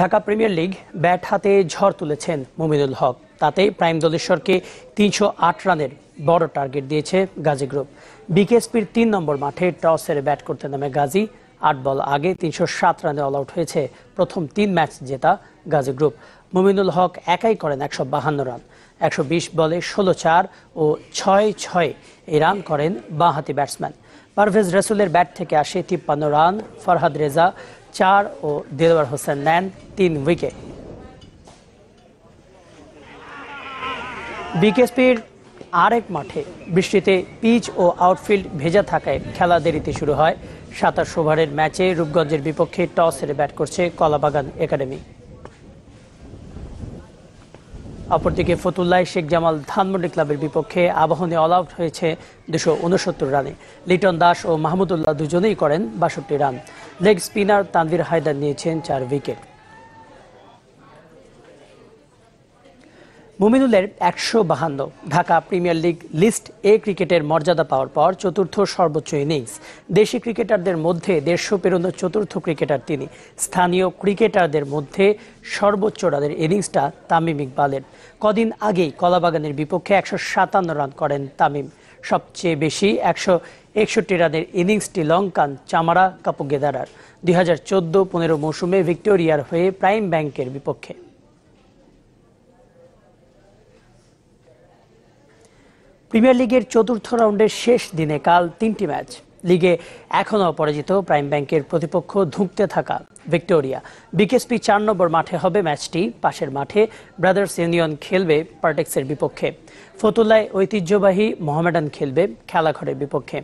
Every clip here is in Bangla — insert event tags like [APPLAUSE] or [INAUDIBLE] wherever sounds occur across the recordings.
ঢাকা প্রিমিয়ার লিগ ব্যাট হাতে ঝড় তুলেছেন মুমিনুল হক তাতে প্রাইম দলেশ্বরকে তিনশো আট রানের বড় টার্গেট দিয়েছে গাজী গ্রুপ বিকেএসপির তিন নম্বর মাঠে টস হেরে ব্যাট করতে নামে গাজী আট বল আগে তিনশো সাত রানে অল আউট হয়েছে প্রথম তিন ম্যাচ জেতা গাজী গ্রুপ মুমিনুল হক একাই করেন একশো বাহান্ন রান একশো বিশ বলে ষোলো চার ও ছয় ছয় এই রান করেন বাঁহাতি ব্যাটসম্যান পারভেজ রসুলের ব্যাট থেকে আসে তিপ্পান্ন রান ফরহাদ রেজা চার ও দেলোয়ার হোসেন নেন তিন উইকেট বিকেএসপির আরেক মাঠে বৃষ্টিতে পিচ ও আউটফিল্ড ভেজা থাকায় খেলা দেরিতে শুরু হয় সাতাশ ওভারের ম্যাচে রূপগঞ্জের বিপক্ষে টস হেরে ব্যাট করছে কলাবাগান একাডেমি অপরদিকে ফতুল্লায় শেখ জামাল ধানমন্ডি ক্লাবের বিপক্ষে আবাহনী অল আউট হয়েছে দুশো রানে লিটন দাস ও মাহমুদুল্লাহ দুজনেই করেন বাষট্টি run leg spinner Tanvir Haider নিয়েছেন চার উইকেট মুমিনুলের একশো বাহান্ন Dhaka Premier League list A ক্রিকেটের মর্যাদা পাওয়ার পর চতুর্থ সর্বোচ্চ ইনিংস দেশি ক্রিকেটারদের মধ্যে দেড়শো পেরোনো চতুর্থ ক্রিকেটার তিনি স্থানীয় ক্রিকেটারদের মধ্যে সর্বোচ্চ রানের ইনিংসটা তামিম ইকবালের কদিন আগেই কলাবাগানের বিপক্ষে একশো সাতান্ন রান করেন তামিম সবচেয়ে বেশি একশো একষট্টি রানের ইনিংসটি লঙ্কান চামারা কাপুগেদারার দুই হাজার চোদ্দ পনেরো মৌসুমে ভিক্টোরিয়ার হয়ে প্রাইম ব্যাংকের বিপক্ষে প্রিমিয়ার লিগের চতুর্থ রাউন্ডের শেষ দিনে কাল তিনটি ম্যাচ লিগে এখনও অপরাজিত প্রাইম ব্যাংকের প্রতিপক্ষ ধুঁকতে থাকা ভিক্টোরিয়া বিকেএসপি চার নম্বর মাঠে হবে ম্যাচটি পাশের মাঠে ব্রাদার্স ইউনিয়ন খেলবে পার্টেক্সের বিপক্ষে ফতুল্লায় ঐতিহ্যবাহী মোহামেডান খেলবে খেলাঘরের বিপক্ষে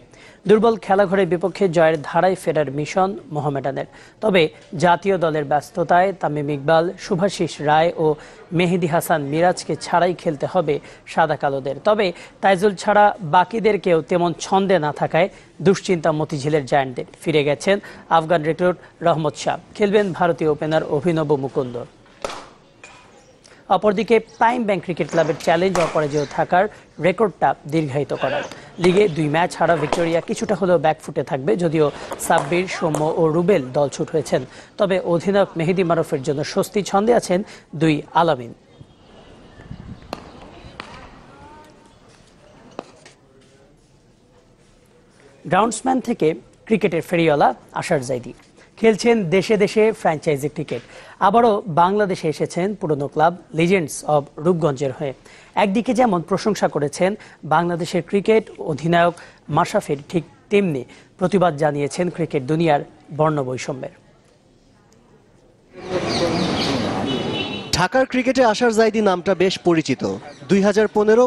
দুর্বল খেলাঘরের বিপক্ষে জয়ের ধারায় ফেরার মিশন মোহামেডানের তবে জাতীয় দলের ব্যস্ততায় তামিম ইকবাল শুভাশিস রায় ও মেহেদি হাসান মিরাজকে ছাড়াই খেলতে হবে সাদা কালোদের তবে তাইজুল ছাড়া বাকিদের কেউ তেমন ছন্দে না থাকায় দুশ্চিন্তা মতিঝিলে সিরিজের জায়ান্টদের ফিরে গেছেন আফগান রিক্রুট রহমত শাহ খেলবেন ভারতীয় ওপেনার অভিনব মুকুন্দ অপরদিকে প্রাইম ব্যাংক ক্রিকেট ক্লাবের চ্যালেঞ্জ অপরাজয় থাকার রেকর্ডটা দীর্ঘায়িত করার লিগে দুই ম্যাচ হারা ভিক্টোরিয়া কিছুটা হলেও ব্যাকফুটে থাকবে যদিও সাব্বির সৌম্য ও রুবেল দল ছুট হয়েছেন তবে অধিনায়ক মেহেদি মারফের জন্য স্বস্তি ছন্দে আছেন দুই আলামিন গ্রাউন্ডসম্যান থেকে ক্রিকেটের ফেরিওয়ালা আশার জাইদি খেলছেন দেশে দেশে ফ্র্যাঞ্চাইজি ক্রিকেট আবারও বাংলাদেশে এসেছেন পুরনো ক্লাব লিজেন্ডস অব রূপগঞ্জের হয়ে একদিকে যেমন প্রশংসা করেছেন বাংলাদেশের ক্রিকেট অধিনায়ক মাশাফের ঠিক তেমনি প্রতিবাদ জানিয়েছেন ক্রিকেট দুনিয়ার বর্ণবৈষম্যের ঢাকার ক্রিকেটে আসার জাইদি নামটা বেশ পরিচিত দুই হাজার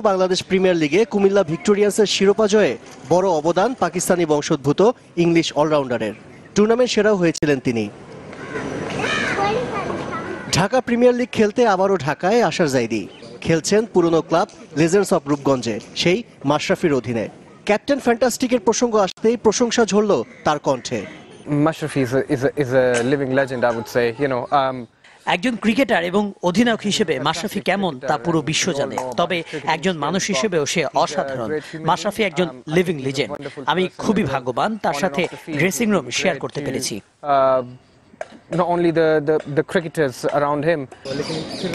বাংলাদেশ প্রিমিয়ার লিগে কুমিল্লা ভিক্টোরিয়ান্সের শিরোপা জয়ে বড় অবদান পাকিস্তানি বংশোদ্ভূত ইংলিশ অলরাউন্ডারের টুর্নামেন্ট সেরাও হয়েছিলেন তিনি ঢাকা প্রিমিয়ার লিগ খেলতে আবারও ঢাকায় আসার জাইদি খেলছেন পুরনো ক্লাব লেজেন্ডস অফ রূপগঞ্জে সেই মাশরাফির অধীনে ক্যাপ্টেন ফ্যান্টাস্টিকের প্রসঙ্গ আসতেই প্রশংসা ঝরল তার কণ্ঠে Mashraf is a, একজন ক্রিকেটার এবং অধিনায়ক হিসেবে মাশরাফি কেমন তা পুরো বিশ্ব জানে তবে একজন মানুষ হিসেবেও সে অসাধারণ মাশরাফি একজন লিভিং লিজেন্ড আমি খুবই ভাগ্যবান তার সাথে ড্রেসিং রুম শেয়ার করতে পেরেছি uh,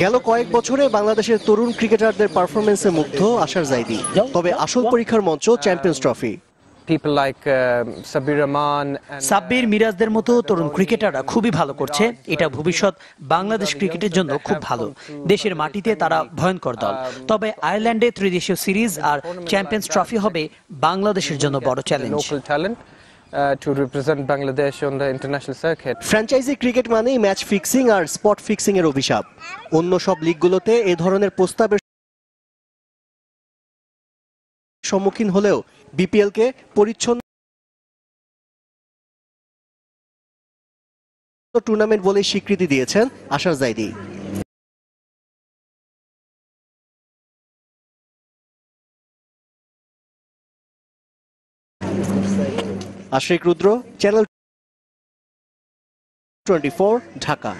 গেল কয়েক বছরে বাংলাদেশের তরুণ ক্রিকেটারদের পারফরমেন্সে মুগ্ধ আসার জাইদি তবে আসল পরীক্ষার মঞ্চ champions trophy Uh, uh, Sabbir মিরাজদের মতো তরুণ ক্রিকেটাররা খুবই ভালো করছে এটা ভবিষ্যৎ বাংলাদেশ ক্রিকেটের জন্য খুব ভালো দেশের মাটিতে তারা ভয়ঙ্কর দল um, তবে আয়ারল্যান্ডে ত্রিদেশীয় সিরিজ আর চ্যাম্পিয়ন্স ট্রফি হবে বাংলাদেশের জন্য বড় challenge to represent Bangladesh on the international uh, circuit. Franchise cricket মানেই ম্যাচ ফিক্সিং আর স্পট ফিক্সিং এর অভিশাপ অন্য সব লিগগুলোতে এ ধরনের প্রস্তাবের সম্মুখীন হলেও বিপিএল কে পরিচ্ছন্ন টুর্নামেন্ট বলে স্বীকৃতি দিয়েছেন আশার জাইদি আশ্রিক রুদ্র চ্যানেল টোয়েন্টি ঢাকা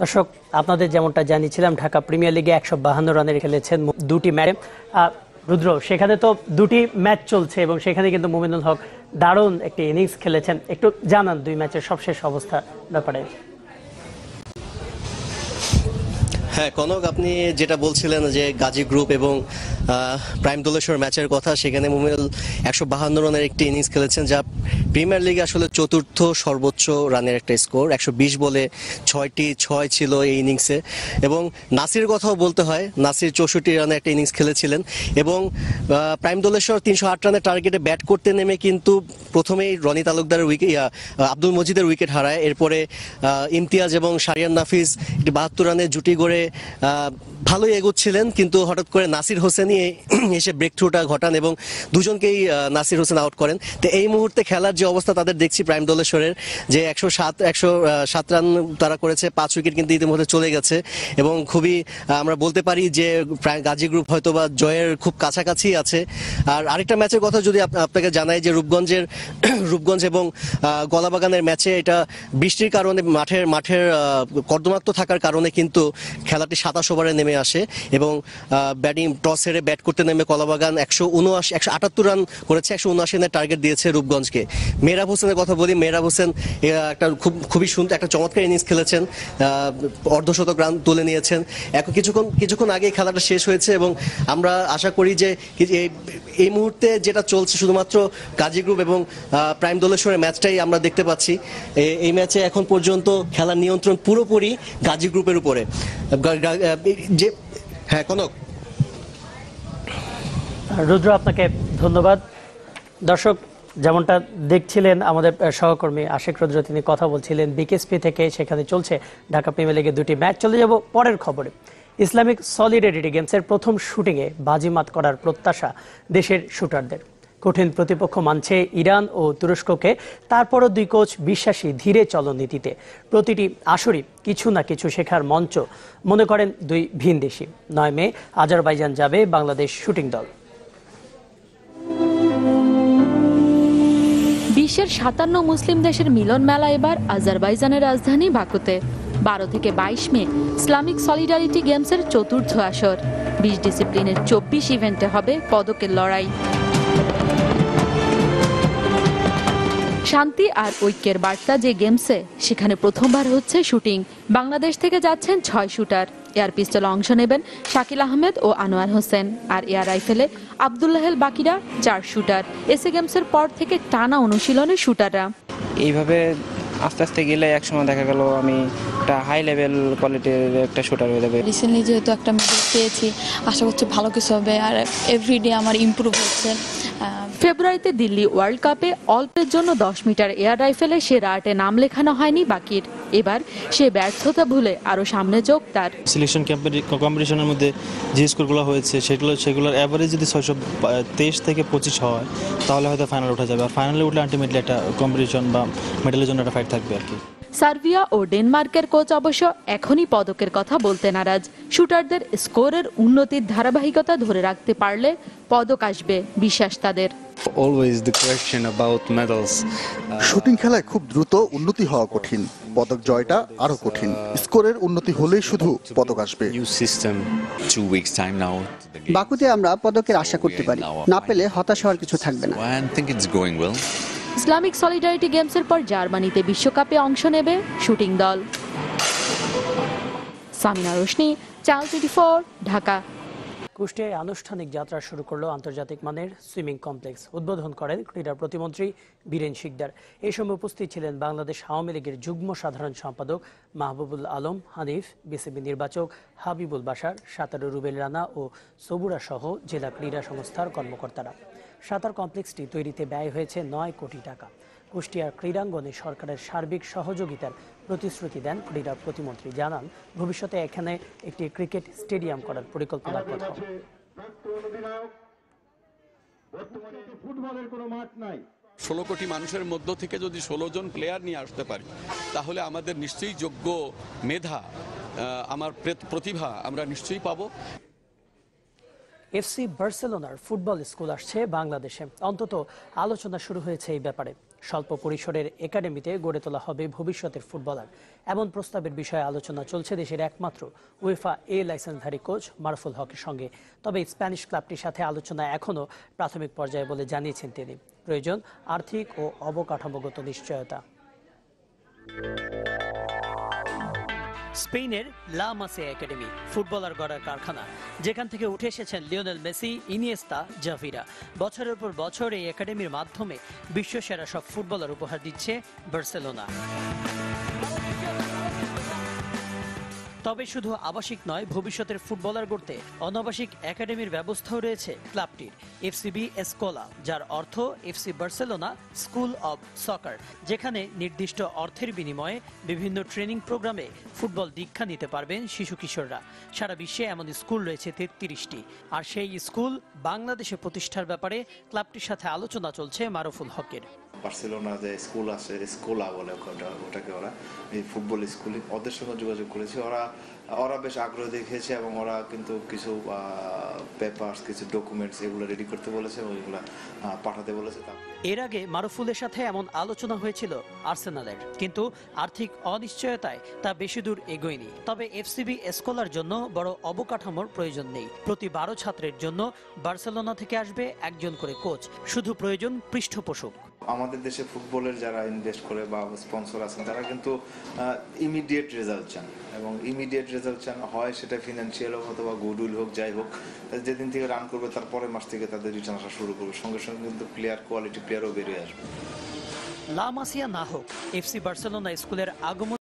দর্শক আপনাদের যেমনটা জানিয়েছিলাম ঢাকা প্রিমিয়ার লিগে একশো বাহান্ন রানের খেলেছেন দুটি ম্যাচে রুদ্র সেখানে তো দুটি ম্যাচ চলছে এবং সেখানে কিন্তু মুমিনুল হক দারুণ একটি ইনিংস খেলেছেন একটু জানান দুই ম্যাচের সবশেষ অবস্থা ব্যাপারে হ্যাঁ কনক আপনি যেটা বলছিলেন যে গাজী গ্রুপ এবং প্রাইম দোলেশ্বর ম্যাচের কথা সেখানে মুমিনুল একশো বাহান্ন রানের একটি ইনিংস খেলেছেন যা প্রিমিয়ার লিগে আসলে চতুর্থ সর্বোচ্চ রানের একটা স্কোর একশো বিশ বলে ছয়টি ছয় ছিল এই ইনিংসে এবং নাসির কথাও বলতে হয় নাসির চৌষট্টি রানে একটা ইনিংস খেলেছিলেন এবং প্রাইম দোলেশ্বর তিনশো আট রানের টার্গেটে ব্যাট করতে নেমে কিন্তু প্রথমেই রনি তালুকদারের উইকেট আব্দুল মজিদের উইকেট হারায় এরপরে ইমতিয়াজ এবং সারিয়ান নাফিস বাহাত্তর রানের জুটি গড়ে ভালোই এগোচ্ছিলেন কিন্তু হঠাৎ করে নাসির হোসেনই [CLEARS THROAT] এসে ব্রেক থ্রুটা ঘটান এবং দুজনকেই নাসির হোসেন আউট করেন তো এই মুহূর্তে খেলার যে অবস্থা তাদের দেখছি প্রাইম দলেশ্বরের যে একশো সাত একশো সাত রান তারা করেছে পাঁচ উইকেট কিন্তু ইতিমধ্যে চলে গেছে এবং খুবই আমরা বলতে পারি যে গাজী গ্রুপ হয়তো বা জয়ের খুব কাছাকাছি আছে আর আরেকটা ম্যাচের কথা যদি আপনাকে জানাই যে রূপগঞ্জের [CLEARS THROAT] রূপগঞ্জ এবং গলাবাগানের ম্যাচে এটা বৃষ্টির কারণে মাঠের মাঠের কর্দমাক্ত থাকার কারণে কিন্তু খেলাটি সাতাশ ওভারে নেমে নেমে আসে এবং ব্যাটিং টস হেরে ব্যাট করতে নেমে কলাবাগান একশো উনআশি একশো আটাত্তর রান করেছে একশো উনআশি রানের টার্গেট দিয়েছে রূপগঞ্জকে মেহরাব হোসেনের কথা বলি মেহরাব হোসেন একটা খুব খুবই সুন্দর একটা চমৎকার ইনিংস খেলেছেন অর্ধশতক রান তুলে নিয়েছেন এক কিছুক্ষণ কিছুক্ষণ আগে খেলাটা শেষ হয়েছে এবং আমরা আশা করি যে এই মুহূর্তে যেটা চলছে শুধুমাত্র কাজী গ্রুপ এবং প্রাইম দলেশ্বরের ম্যাচটাই আমরা দেখতে পাচ্ছি এই ম্যাচে এখন পর্যন্ত খেলার নিয়ন্ত্রণ পুরোপুরি গাজী গ্রুপের উপরে হ্যাঁ কনক রুদ্র আপনাকে ধন্যবাদ দর্শক যেমনটা দেখছিলেন আমাদের সহকর্মী আশেক রুদ্র তিনি কথা বলছিলেন বিকেএসপি থেকে সেখানে চলছে ঢাকা প্রিমিয়ার লিগে দুটি ম্যাচ চলে যাব পরের খবরে ইসলামিক সলিডারিটি গেমসের প্রথম শুটিংয়ে বাজিমাত করার প্রত্যাশা দেশের শুটারদের কঠিন প্রতিপক্ষ মানছে ইরান ও তুরস্ককে তারপরও দুই কোচ বিশ্বাসী ধীরে চলনীতিতে প্রতিটি আসরই কিছু না কিছু শেখার মঞ্চ মনে করেন দুই ভিন দেশি নয় মে আজারবাইজান যাবে বাংলাদেশ শুটিং দল বিশ্বের সাতান্ন মুসলিম দেশের মিলন মেলা এবার আজারবাইজানের রাজধানী বাকুতে বারো থেকে বাইশ মে ইসলামিক সলিডারিটি গেমসের চতুর্থ আসর বিশ ডিসিপ্লিনের চব্বিশ ইভেন্টে হবে পদকের লড়াই শান্তি আর ঐক্যের বার্তা যে গেমসে সেখানে প্রথমবার হচ্ছে শুটিং বাংলাদেশ থেকে যাচ্ছেন ছয় শুটার এয়ার পিস্তলে অংশ নেবেন শাকিল আহমেদ ও আনোয়ার হোসেন আর এয়ার রাইফেলে আবদুল্লাহেল বাকিরা চার শুটার এসএ গেমসের পর থেকে টানা অনুশীলনে শুটাররা এইভাবে আস্তে আস্তে গেলে একসময় দেখা গেল আমি একটা হাই লেভেল কোয়ালিটির একটা শুটার হয়ে যাবে রিসেন্টলি যেহেতু একটা মেডেল পেয়েছি আশা করছি ভালো কিছু হবে আর এভরিডে আমার ইম্প্রুভ হচ্ছে ফেব্রুয়ারিতে দিল্লি ওয়ার্ল্ড কাপে অল্পের জন্য দশ মিটার এয়ার রাইফেলে সে রাটে নাম লেখানো হয়নি বাকির এবার সে ব্যর্থতা ভুলে আরও সামনে যোগ তার সিলেকশন কম্পিটিশনের মধ্যে যে স্কোরগুলো হয়েছে সেগুলো সেগুলোর অ্যাভারেজ যদি ছয়শো তেইশ থেকে পঁচিশ হয় তাহলে হয়তো ফাইনাল উঠা যাবে আর ফাইনালে উঠলে আলটিমেটলি একটা কম্পিটিশন বা মেডেলের জন্য একটা ফাইট থাকবে আর কি সার্বিয়া ও ডেনমার্কের কোচ অবশ্য এখনই পদকের কথা বলতে নারাজ শুটারদের স্কোরের উন্নতির ধারাবাহিকতা ধরে রাখতে পারলে পদক আসবে বিশ্বাস তাদের uh, শুটিং খেলায় খুব দ্রুত উন্নতি হওয়া কঠিন পদক জয়টা আরো কঠিন uh, স্কোরের উন্নতি হলেই শুধু পদক আসবে বাকুতে আমরা পদকের আশা করতে পারি না পেলে হতাশ হওয়ার কিছু থাকবে না ইসলামিক সলিডারিটি গেমসের পর জার্মানিতে বিশ্বকাপে অংশ নেবে শুটিং দল সামিনা রোশনি চ্যানেল টোয়েন্টি ঢাকা কুষ্টিয়ায় আনুষ্ঠানিক যাত্রা শুরু করলো আন্তর্জাতিক মানের সুইমিং কমপ্লেক্স উদ্বোধন করেন ক্রীড়া প্রতিমন্ত্রী বীরেন শিকদার এই সময় উপস্থিত ছিলেন বাংলাদেশ আওয়ামী লীগের যুগ্ম সাধারণ সম্পাদক মাহবুবুল আলম হানিফ বিসিবি নির্বাচক হাবিবুল বাসার সাতারু রুবেল রানা ও সবুরা সহ জেলা ক্রীড়া সংস্থার কর্মকর্তারা সাঁতার কমপ্লেক্সটি তৈরিতে ব্যয় হয়েছে নয় কোটি টাকা কুষ্টিয়ার ক্রীড়াঙ্গনে সরকারের সার্বিক সহযোগিতার প্রতিশ্রুতি দেন ক্রীড়া প্রতিমন্ত্রী জানান ভবিষ্যতে এখানে একটি ক্রিকেট স্টেডিয়াম করার পরিকল্পনার কথা ষোলো কোটি মানুষের মধ্য থেকে যদি ষোলো জন প্লেয়ার নিয়ে আসতে পারি তাহলে আমাদের নিশ্চয়ই যোগ্য মেধা আমার প্রতিভা আমরা নিশ্চয়ই পাবো এফসি বার্সেলোনার ফুটবল স্কুল আসছে বাংলাদেশে অন্তত আলোচনা শুরু হয়েছে এই ব্যাপারে স্বল্প পরিসরের একাডেমিতে গড়ে তোলা হবে ভবিষ্যতের ফুটবলার এমন প্রস্তাবের বিষয়ে আলোচনা চলছে দেশের একমাত্র উয়েফা এ লাইসেন্সধারী কোচ মারফুল হকের সঙ্গে তবে স্প্যানিশ ক্লাবটির সাথে আলোচনা এখনও প্রাথমিক পর্যায়ে বলে জানিয়েছেন তিনি প্রয়োজন আর্থিক ও অবকাঠামোগত নিশ্চয়তা স্পেনের লা মাসে একাডেমি ফুটবলার গড়ার কারখানা যেখান থেকে উঠে এসেছেন লিওনেল মেসি ইনিয়েস্তা জাভিরা বছরের পর বছর এই একাডেমির মাধ্যমে বিশ্বসেরা সব ফুটবলার উপহার দিচ্ছে বার্সেলোনা তবে শুধু আবাসিক নয় ভবিষ্যতের ফুটবলার গড়তে অনাবাসিক একাডেমির ব্যবস্থাও রয়েছে ক্লাবটির এফসিবি এসকোলা যার অর্থ FC Barcelona school of soccer যেখানে নির্দিষ্ট অর্থের বিনিময়ে বিভিন্ন ট্রেনিং প্রোগ্রামে ফুটবল দীক্ষা নিতে পারবেন শিশু কিশোররা সারা বিশ্বে এমন স্কুল রয়েছে তেত্রিশটি আর সেই স্কুল বাংলাদেশে প্রতিষ্ঠার ব্যাপারে ক্লাবটির সাথে আলোচনা চলছে মারুফুল হকের বার্সেলোনা যে স্কুল আছে স্কুলা বলে ওটাকে ওরা এই ফুটবল স্কুলে ওদের সঙ্গে যোগাযোগ করেছি ওরা ওরা বেশ আগ্রহ দেখিয়েছে এবং ওরা কিন্তু কিছু পেপার কিছু ডকুমেন্টস এগুলো রেডি করতে বলেছে ওইগুলো পাঠাতে বলেছে এর আগে মারুফুলের সাথে এমন আলোচনা হয়েছিল আর্সেনালের কিন্তু আর্থিক অনিশ্চয়তায় তা বেশি দূর এগোয়নি তবে এফসিবি স্কলার জন্য বড় অবকাঠামোর প্রয়োজন নেই প্রতি বারো ছাত্রের জন্য বার্সেলোনা থেকে আসবে একজন করে কোচ শুধু প্রয়োজন পৃষ্ঠপোষক আমাদের দেশে ফুটবলের যারা ইনভেস্ট করে বা স্পন্সর আছেন তারা কিন্তু ইমিডিয়েট রেজাল্ট চান এবং ইমিডিয়েট রেজাল্ট চান হয় সেটা ফিনান্সিয়াল হোক অথবা গুডউইল হোক যাই হোক যেদিন থেকে রান করবে তার পরের মাস থেকে তাদের রিটার্ন আসা শুরু করবে সঙ্গে সঙ্গে কিন্তু প্লেয়ার কোয়ালিটি প্লেয়ারও বেরিয়ে আসবে লামাসিয়া না হোক এফসি বার্সেলোনা স্কুলের আগমন